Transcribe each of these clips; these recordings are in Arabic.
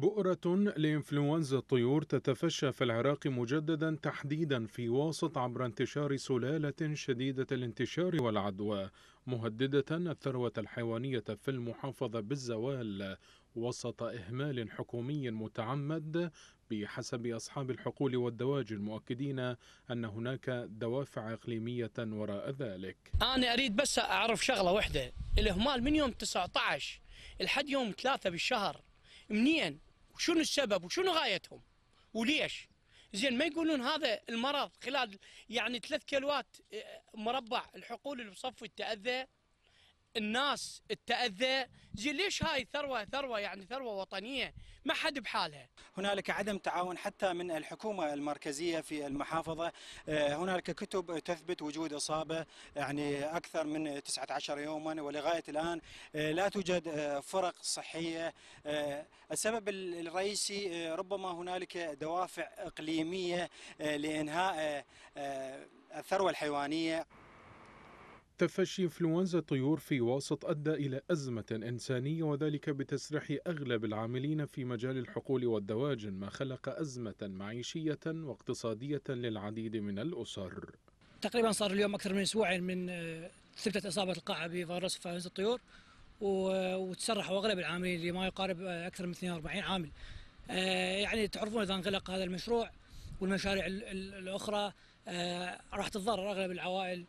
بؤرة لإنفلونزا الطيور تتفشى في العراق مجددا تحديدا في واسط عبر انتشار سلالة شديدة الانتشار والعدوى مهددة الثروة الحيوانية في المحافظة بالزوال وسط إهمال حكومي متعمد بحسب أصحاب الحقول والدواجن المؤكدين أن هناك دوافع إقليمية وراء ذلك أنا أريد بس أعرف شغلة واحدة الإهمال من يوم 19 لحد يوم 3 بالشهر منين وشنو السبب وشنو غايتهم وليش زين ما يقولون هذا المرض خلال يعني ثلاث كيلوات آه، مربع الحقول اللي بصفه تاذى الناس تتاذى زين ليش هاي ثروه ثروه يعني ثروه وطنيه ما حد بحالها هنالك عدم تعاون حتى من الحكومه المركزيه في المحافظه آه، هنالك كتب تثبت وجود اصابه يعني اكثر من 19 يوما ولغايه الان آه، لا توجد آه، فرق صحيه السبب الرئيسي ربما هنالك دوافع اقليميه لانهاء الثروه الحيوانيه تفشي إنفلونزا الطيور في واسط أدى إلى أزمة إنسانية وذلك بتسريح أغلب العاملين في مجال الحقول والدواجن ما خلق أزمة معيشية واقتصادية للعديد من الأسر تقريبا صار اليوم أكثر من أسبوعين من آه، ثبتت إصابة القاعة بفيروس انفلونزا الطيور آه، وتسرحوا أغلب العاملين لما يقارب آه، أكثر من 42 عامل يعني تعرفون إذا انغلق هذا المشروع والمشاريع الأخرى راح تتضرر أغلب العوائل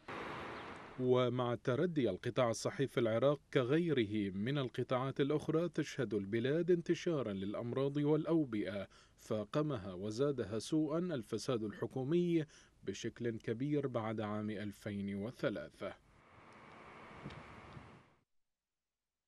ومع تردي القطاع الصحي في العراق كغيره من القطاعات الأخرى تشهد البلاد انتشارا للأمراض والأوبئة فاقمها وزادها سوءا الفساد الحكومي بشكل كبير بعد عام 2003